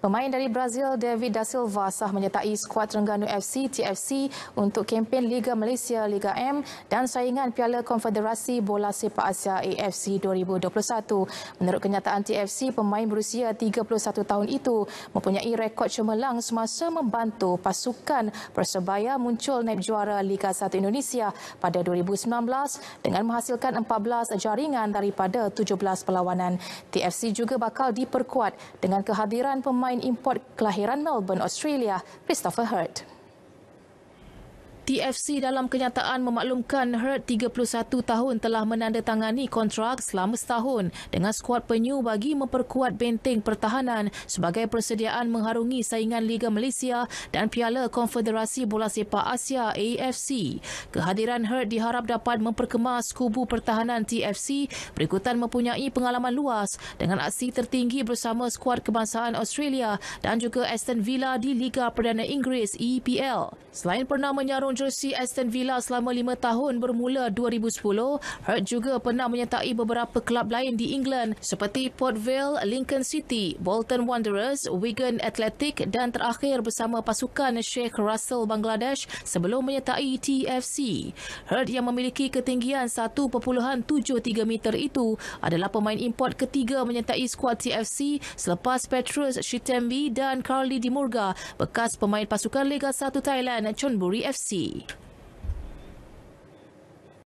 Pemain dari Brazil David Da Silva sah menyertai skuad Terengganu FC TFC untuk kempen Liga Malaysia Liga M dan saingan Piala Konfederasi Bola Sepak Asia AFC 2021. Menurut kenyataan TFC, pemain berusia 31 tahun itu mempunyai rekod cemerlang semasa membantu pasukan Persebaya muncul naib juara Liga 1 Indonesia pada 2019 dengan menghasilkan 14 jaringan daripada 17 perlawanan. TFC juga bakal diperkuat dengan kehadiran pemain pemain import kelahiran Melbourne, Australia, Christopher Hurt. TFC dalam kenyataan memaklumkan Hurt 31 tahun telah menandatangani kontrak selama setahun dengan skuad penyu bagi memperkuat benteng pertahanan sebagai persediaan mengharungi saingan Liga Malaysia dan Piala Konfederasi Bola Sepak Asia AFC. Kehadiran Hurt diharap dapat memperkemas kubu pertahanan TFC berikutan mempunyai pengalaman luas dengan aksi tertinggi bersama skuad kebangsaan Australia dan juga Aston Villa di Liga Perdana Inggeris EPL. Selain pernah menyarung menerusi Aston Villa selama lima tahun bermula 2010, Hurt juga pernah menyertai beberapa kelab lain di England seperti Port Vale, Lincoln City, Bolton Wanderers, Wigan Athletic dan terakhir bersama pasukan Sheikh Russell Bangladesh sebelum menyertai TFC. Hurt yang memiliki ketinggian 1.73 meter itu adalah pemain import ketiga menyertai skuad TFC selepas Petrus Shitembi dan Carly Dimurga bekas pemain pasukan Liga 1 Thailand Chonburi FC. Lee.